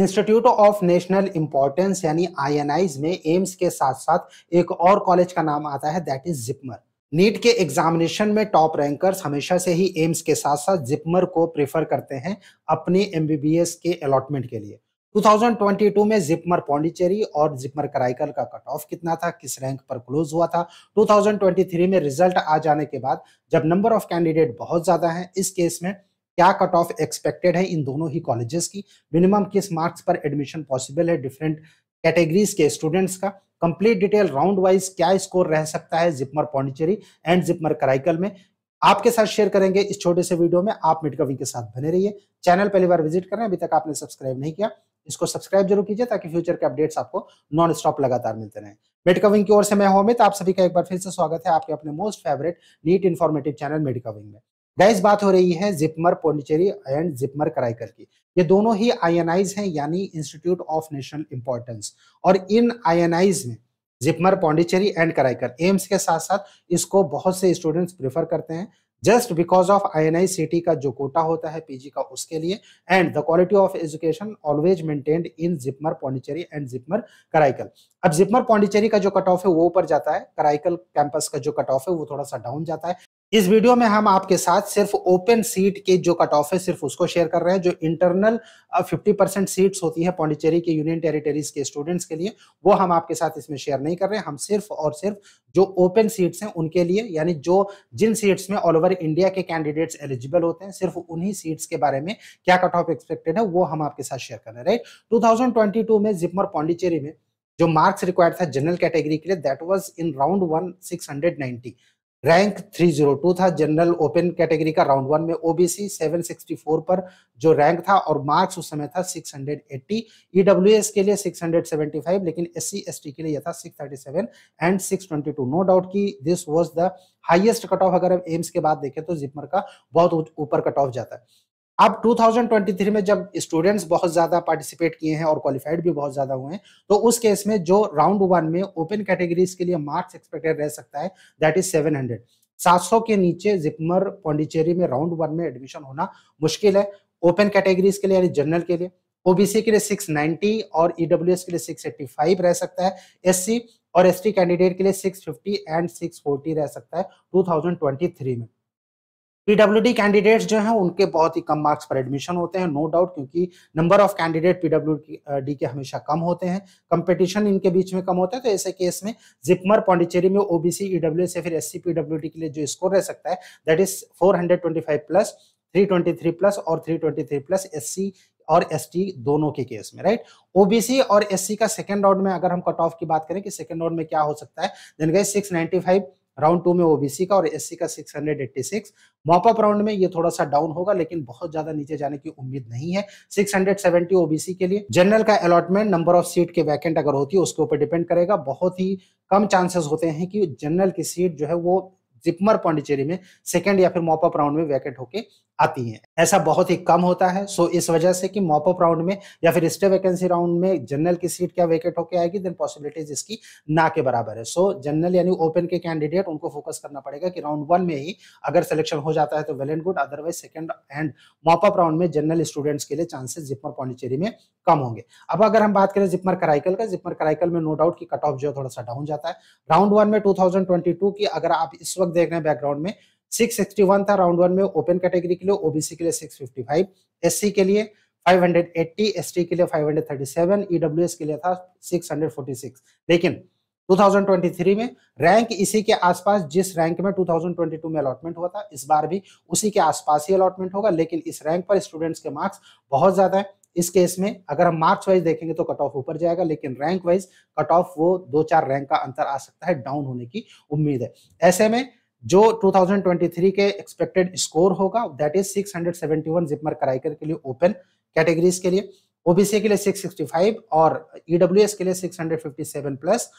institute of national importance यानी आई में AIIMS के साथ साथ एक और कॉलेज का नाम आता है दैट इज जिपमर नीट के एग्जामिनेशन में टॉप रैंकर्स हमेशा से ही एम्स के साथ साथ जिपमर को प्रेफर करते हैं अपने एम के अलॉटमेंट के लिए 2022 में जिपमर पौंडीचेरी और जिपमर कराइकल का कट ऑफ कितना था किस रैंक पर क्लोज हुआ था 2023 में रिजल्ट आ जाने के बाद जब नंबर ऑफ कैंडिडेट बहुत ज्यादा है इस केस में क्या कट ऑफ एक्सपेक्टेड है इन दोनों ही कॉलेजेस की मिनिमम किस मार्क्स पर एडमिशन पॉसिबल है डिफरेंट कैटेगरीज के स्टूडेंट्स का कंप्लीट डिटेल राउंड वाइज क्या स्कोर रह सकता है जिपमर पॉन्डिचेरी एंड जिपमर कराइकल में आपके साथ शेयर करेंगे इस छोटे से वीडियो में आप मिटकवी के साथ बने रहिए चैनल पहली बार विजिट कर रहे हैं अभी तक आपने सब्सक्राइब नहीं किया इसको सब्सक्राइब जरूर कीजिए ताकि फ्यूचर के अपडेट्स आपको नॉन स्टॉप लगातार मिलते रहे मेडिकविंग की ओर से मैं अमित आप सभी का एक बार फिर से स्वागत है आपके अपने most favourite NEET informative channel Medicwing में गैस बात हो रही है जिपमर पोंडिचेरी एंड जिपमर कराइकल की ये दोनों ही आयनाइज हैं यानी इंस्टीट्यूट ऑफ नेशनल इंपॉर्टेंस और इन आयनाइज में जिपमर पौंडिचेरी एंड कराइकल एम्स के साथ साथ इसको बहुत से स्टूडेंट्स प्रेफर करते हैं just because of I N C city का जो कोटा होता है पीजी का उसके लिए and the quality of education always maintained in JIPMER Pondicherry and JIPMER Karaikal अब जिपमर पौंडिचेरी का जो कट ऑफ है वो ऊपर जाता है कराईकल कैंपस का जो कट ऑफ है वो थोड़ा सा डाउन जाता है इस वीडियो में हम आपके साथ सिर्फ ओपन सीट के जो कट ऑफ है सिर्फ उसको शेयर कर रहे हैं जो इंटरनल 50 परसेंट सीट होती है पौंडीचेरी के यूनियन टेरिटरीज के स्टूडेंट्स के लिए वो हम आपके साथ इसमें शेयर नहीं कर रहे हैं हम सिर्फ और सिर्फ जो ओपन सीट्स हैं उनके लिए यानी जो जिन सीट्स में ऑल ओवर इंडिया के कैंडिडेट्स एलिजिबल होते हैं सिर्फ उन्हीं सीट्स के बारे में क्या कट ऑफ एक्सपेक्टेड है वो हम आपके साथ शेयर कर रहे हैं राइट टू में जिपमर पौंडीचेरी में जो मार्क्स रिक्वायर्ड था जनरल कैटेगरी के लिए that was in round one six hundred ninety rank 302 था जनरल ओपन कैटेगरी का राउंड वन में ओबीसी 764 पर जो रैंक था और मार्क्स उस समय था 680 ईडब्ल्यूएस e के लिए 675 लेकिन एससी एसटी के लिए यह था 637 एंड 622 नो डाउट कि this was the highest cut off अगर हम एम्स के बाद देखें तो जिपमर का बहुत ऊपर कट ऑफ जाता है अब 2023 में जब स्टूडेंट्स बहुत ज़्यादा पार्टिसिपेट किए हैं और क्वालिफाइड भी बहुत ज़्यादा हुए हैं तो उस केस में जो राउंड वन में ओपन कैटेगरीज के लिए मार्क्स एक्सपेक्टेड रह सकता है दैट इज 700 हंड्रेड सात सौ के नीचे जिपमर पौंडीचेरी में राउंड वन में एडमिशन होना मुश्किल है ओपन कैटेगरीज के लिए यानी जनरल के लिए ओबीसी के लिए 690 और ईडब्ल्यू e के लिए 685 रह सकता है एससी और एसटी कैंडिडेट के लिए 650 एंड 640 रह सकता है 2023 में डी कैंडिडेट्स जो हैं उनके बहुत ही कम मार्क्स पर एडमिशन होते हैं नो डाउट क्योंकि नंबर ऑफ कैंडिडेट डी के हमेशा कम होते हैं कंपटीशन इनके बीच में कम होता है तो ऐसे केस में जिपमर पांडिचेरी में ओबीसी ईडब्ल्यू से फिर एस पीडब्ल्यू डी के लिए जो स्कोर रह सकता है that is four plus 323 plus और 323 प्लस एस और एस दोनों के केस में राइट ओबीसी और एस का सेकंड राउंड में अगर हम कट ऑफ की बात करें कि सेकंड राउंड में क्या हो सकता है देन गाइस 695 राउंड टू में ओबीसी का और एससी का 686 मॉपअप राउंड में ये थोड़ा सा डाउन होगा लेकिन बहुत ज्यादा नीचे जाने की उम्मीद नहीं है 670 ओबीसी के लिए जनरल का अलॉटमेंट नंबर ऑफ सीट के वैकेंट अगर होती है उसके ऊपर डिपेंड करेगा बहुत ही कम चांसेस होते हैं कि जनरल की सीट जो है वो जिपमर पांडिचेरी में सेकेंड या फिर मॉपअप राउंड में वैकेंट होके आती हैं ऐसा बहुत ही कम होता है सो इस वजह से कि मॉपअप राउंड में या फिर स्टे वैकेंसी राउंड में जनरल की सीट क्या वेकेट होकर आएगी देन पॉसिबिलिटीज इसकी ना के बराबर है सो जनरल यानी ओपन के कैंडिडेट उनको फोकस करना पड़ेगा कि राउंड वन में ही अगर सिलेक्शन हो जाता है तो well and good otherwise second and mop up round में जनरल स्टूडेंट्स के लिए चांसेस जिपमर पॉन्डिचेरी में कम होंगे अब अगर हम बात करें जिपमर कराइकल का जिपमर कराइकल में नो डाउट की कट ऑफ जो है थोड़ा सा डाउन जाता है राउंड वन में टू की अगर आप इस वक्त देख रहे हैं बैकग्राउंड में 661 था राउंड वन में ओपन कैटेगरी के लिए ओबीसी के लिए 655 एससी के लिए 580 एसटी के लिए 537 ईडब्ल्यूएस e के लिए था 646 लेकिन 2023 में रैंक इसी के आसपास जिस रैंक में 2022 में अलॉटमेंट हुआ था इस बार भी उसी के आसपास ही अलॉटमेंट होगा लेकिन इस रैंक पर स्टूडेंट्स के मार्क्स बहुत ज्यादा है इस केस में अगर हम मार्क्स वाइज देखेंगे तो कट ऑफ ऊपर जाएगा लेकिन रैंक वाइज कट ऑफ वो दो चार रैंक का अंतर आ सकता है डाउन होने की उम्मीद है ऐसे में जो 2023 के एक्सपेक्टेड स्कोर होगा दैट इज 671 जिपमर कराइकर के लिए ओपन कैटेगरीज के लिए ओबीसी के लिए 665 और ईडब्ल्यू e के लिए 657 प्लस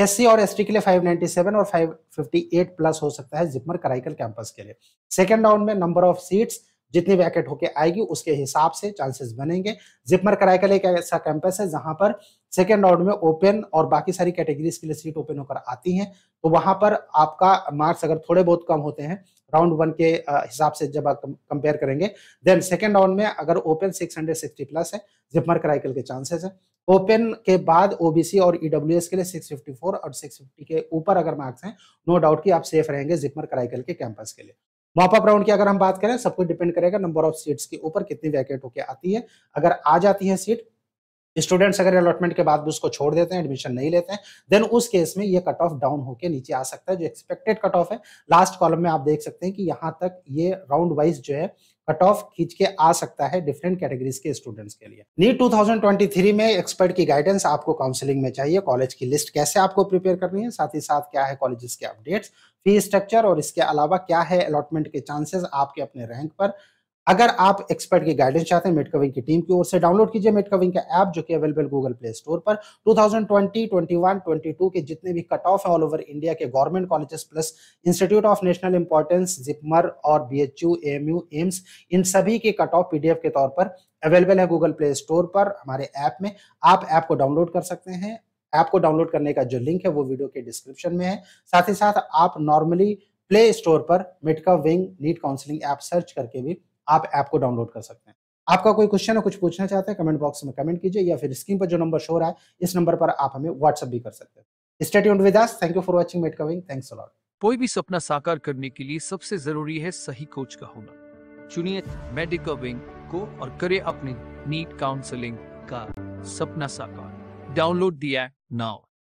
एस और एस के लिए 597 और 558 प्लस हो सकता है जिपमर कराइकल कैंपस के लिए सेकेंड राउंड में नंबर ऑफ सीट्स जितनी वैकेट होके आएगी उसके हिसाब से चांसेस बनेंगे जिपमर का एक ऐसा कैंपस है जहां पर सेकेंड राउंड में ओपन और बाकी सारी कैटेगरीज के लिए सीट ओपन होकर आती हैं तो वहां पर आपका मार्क्स अगर थोड़े बहुत कम होते हैं राउंड वन के हिसाब से जब आप कंपेयर करेंगे देन सेकेंड राउंड में अगर ओपन 660 प्लस है जिपमर कराइकल के चांसेस है ओपन के बाद ओबीसी और ईडब्ल्यू e के लिए 654 और 650 के ऊपर अगर मार्क्स हैं नो डाउट कि आप सेफ रहेंगे जिपमर कराइकल के कैंपस के लिए मॉपअप राउंड की अगर हम बात करें सब कुछ डिपेंड करेगा नंबर ऑफ सीट्स के ऊपर कितनी वैकेट होकर आती है अगर आ जाती है सीट स्टूडेंट्स अगर अलॉटमेंट के बाद भी उसको छोड़ देते हैं एडमिशन नहीं लेते हैं देन उस केस में ये कट ऑफ डाउन होकर नीचे आ सकता है जो एक्सपेक्टेड कट ऑफ है लास्ट कॉलम में आप देख सकते हैं कि यहाँ तक ये राउंड वाइज जो है कट ऑफ खींच के आ सकता है डिफरेंट कैटेगरीज के स्टूडेंट्स के लिए नीट 2023 में एक्सपर्ट की गाइडेंस आपको काउंसलिंग में चाहिए कॉलेज की लिस्ट कैसे आपको प्रिपेयर करनी है साथ ही साथ क्या है कॉलेजेस के अपडेट्स फी स्ट्रक्चर और इसके अलावा क्या है अलॉटमेंट के चांसेस आपके अपने रैंक पर अगर आप एक्सपर्ट की गाइडेंस चाहते हैं मेटकविंग की टीम की ओर से डाउनलोड कीजिए मेटकविंग का ऐप जो कि अवेलेबल गूगल प्ले स्टोर पर 2020, 21, 22 के जितने भी कट ऑफ है ऑल ओवर इंडिया के government colleges plus institute of national importance JIPMER और B H U M U AIIMS इन सभी के कट ऑफ पीडीएफ के तौर पर अवेलेबल है गूगल प्ले स्टोर पर हमारे ऐप में आप ऐप को डाउनलोड कर सकते हैं ऐप को डाउनलोड करने का जो लिंक है वो वीडियो के डिस्क्रिप्शन में है साथ ही साथ आप नॉर्मली प्ले स्टोर पर मिटका विंग नीट काउंसलिंग ऐप सर्च करके भी आप ऐप को डाउनलोड कर सकते हैं आपका कोई क्वेश्चन है कुछ पूछना चाहते हैं कमेंट बॉक्स में कमेंट कीजिए या फिर स्क्रीन पर जो नंबर शो रहा है इस नंबर पर आप हमें व्हाट्सअप भी कर सकते हैं state with thank you for watching met caving thanks a lot कोई भी सपना साकार करने के लिए सबसे जरूरी है सही कोच का होना चुनिए मेडिकल विंग को और करे अपने नीट काउंसलिंग का सपना साकार डाउनलोड दिया नाउ